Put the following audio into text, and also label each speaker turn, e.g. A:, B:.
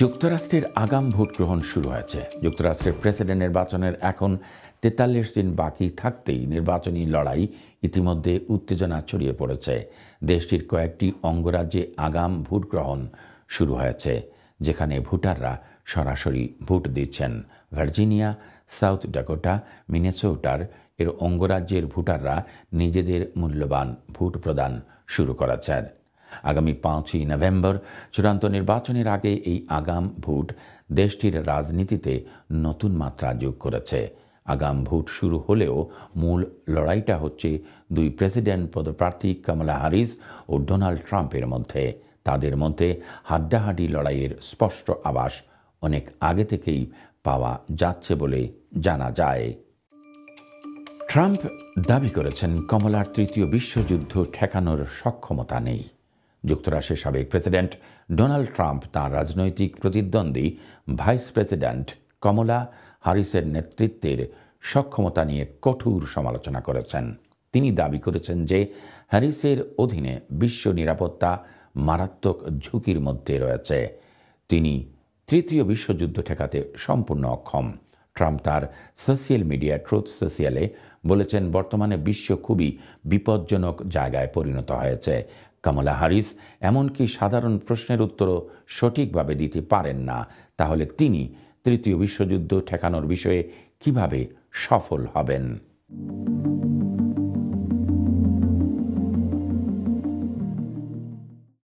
A: যুক্তরাষ্ট্রের আগাম ভোট গ্রহণ শুরু হয়েছে যুক্তরাষ্ট্রের প্রেসিডেন্ট নির্বাচনের এখন তেতাল্লিশ দিন বাকি থাকতেই নির্বাচনী লড়াই ইতিমধ্যে উত্তেজনা ছড়িয়ে পড়েছে দেশটির কয়েকটি অঙ্গরাজ্যে আগাম ভোট গ্রহণ শুরু হয়েছে যেখানে ভোটাররা সরাসরি ভোট দিচ্ছেন ভার্জিনিয়া সাউথ ডাকোটা মিনেসোটার এর অঙ্গরাজ্যের ভোটাররা নিজেদের মূল্যবান ভোট প্রদান শুরু করেছেন আগামী পাঁচই নভেম্বর চূড়ান্ত নির্বাচনের আগে এই আগাম ভোট দেশটির রাজনীতিতে নতুন মাত্রা যোগ করেছে আগাম ভোট শুরু হলেও মূল লড়াইটা হচ্ছে দুই প্রেসিডেন্ট পদপ্রার্থী কমলা হারিস ও ডোনাল্ড ট্রাম্পের মধ্যে তাদের মধ্যে হাড্ডাহাড্ডি লড়াইয়ের স্পষ্ট আবাস অনেক আগে থেকেই পাওয়া যাচ্ছে বলে জানা যায় ট্রাম্প দাবি করেছেন কমলার তৃতীয় বিশ্বযুদ্ধ ঠেকানোর সক্ষমতা নেই যুক্তরাষ্ট্রের সাবেক প্রেসিডেন্ট ডোনাল্ড ট্রাম্প তাঁর রাজনৈতিক প্রতিদ্বন্দ্বী ভাইস প্রেসিডেন্ট কমলা হারিসের নেতৃত্বের সক্ষমতা নিয়ে কঠোর সমালোচনা করেছেন তিনি দাবি করেছেন যে হ্যারিসের অধীনে বিশ্ব নিরাপত্তা মারাত্মক ঝুঁকির মধ্যে রয়েছে তিনি তৃতীয় বিশ্বযুদ্ধ ঠেকাতে সম্পূর্ণ অক্ষম ট্রাম্প তার সোশিয়াল মিডিয়া ট্রুথ সোশিয়ালে বলেছেন বর্তমানে বিশ্ব খুবই বিপজ্জনক জায়গায় পরিণত হয়েছে কমলা হারিস এমনকি সাধারণ প্রশ্নের উত্তরও সঠিকভাবে দিতে পারেন না তাহলে তিনি তৃতীয় বিশ্বযুদ্ধ ঠেকানোর বিষয়ে কিভাবে সফল হবেন